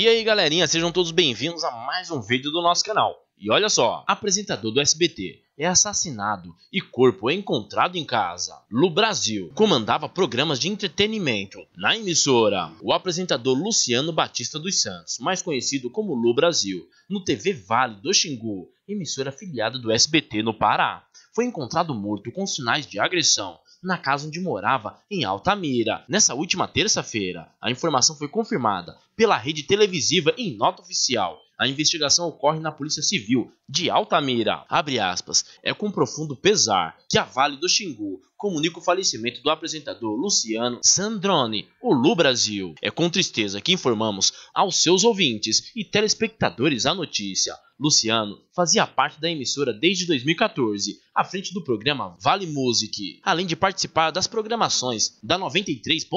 E aí galerinha, sejam todos bem-vindos a mais um vídeo do nosso canal. E olha só, apresentador do SBT é assassinado e corpo é encontrado em casa. Lu Brasil comandava programas de entretenimento na emissora. O apresentador Luciano Batista dos Santos, mais conhecido como Lu Brasil, no TV Vale do Xingu, emissora afiliada do SBT no Pará, foi encontrado morto com sinais de agressão na casa onde morava, em Altamira. Nessa última terça-feira, a informação foi confirmada pela rede televisiva em nota oficial. A investigação ocorre na Polícia Civil de Altamira. Aspas, é com profundo pesar que a Vale do Xingu comunica o falecimento do apresentador Luciano Sandrone, o Lu Brasil. É com tristeza que informamos aos seus ouvintes e telespectadores a notícia. Luciano fazia parte da emissora desde 2014, à frente do programa Vale Music, além de participar das programações da 93.1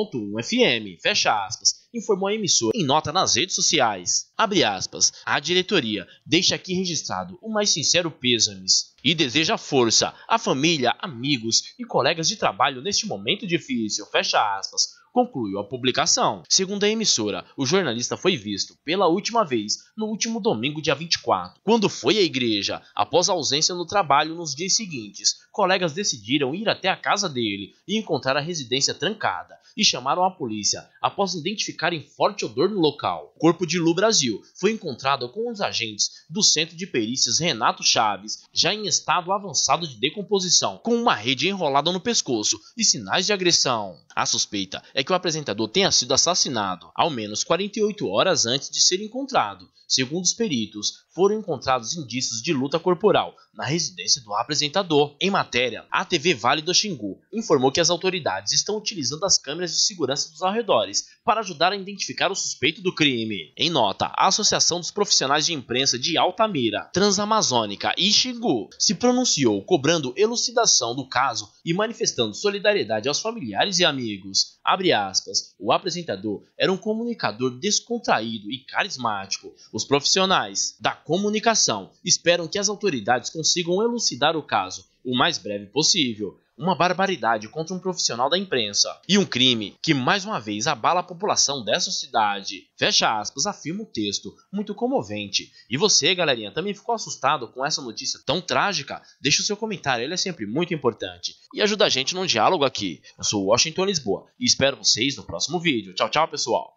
FM, fecha aspas, informou a emissora em nota nas redes sociais. Abre aspas, a diretoria deixa aqui registrado o mais sincero pêsames e deseja força à família, amigos e colegas de trabalho neste momento difícil, fecha aspas concluiu a publicação. Segundo a emissora, o jornalista foi visto pela última vez no último domingo, dia 24. Quando foi à igreja, após a ausência no trabalho nos dias seguintes, colegas decidiram ir até a casa dele e encontrar a residência trancada e chamaram a polícia após identificarem forte odor no local. O corpo de Lu Brasil foi encontrado com os agentes do Centro de Perícias Renato Chaves, já em estado avançado de decomposição, com uma rede enrolada no pescoço e sinais de agressão. A suspeita é que o apresentador tenha sido assassinado ao menos 48 horas antes de ser encontrado. Segundo os peritos, foram encontrados indícios de luta corporal, na residência do apresentador. Em matéria, a TV Vale do Xingu informou que as autoridades estão utilizando as câmeras de segurança dos arredores para ajudar a identificar o suspeito do crime. Em nota, a Associação dos Profissionais de Imprensa de Altamira, Transamazônica e Xingu se pronunciou cobrando elucidação do caso e manifestando solidariedade aos familiares e amigos. Aspas, o apresentador era um comunicador descontraído e carismático. Os profissionais da comunicação esperam que as autoridades consigam elucidar o caso o mais breve possível. Uma barbaridade contra um profissional da imprensa. E um crime que mais uma vez abala a população dessa cidade. Fecha aspas, afirma o texto. Muito comovente. E você, galerinha, também ficou assustado com essa notícia tão trágica? Deixa o seu comentário, ele é sempre muito importante. E ajuda a gente num diálogo aqui. Eu sou Washington Lisboa e espero vocês no próximo vídeo. Tchau, tchau, pessoal.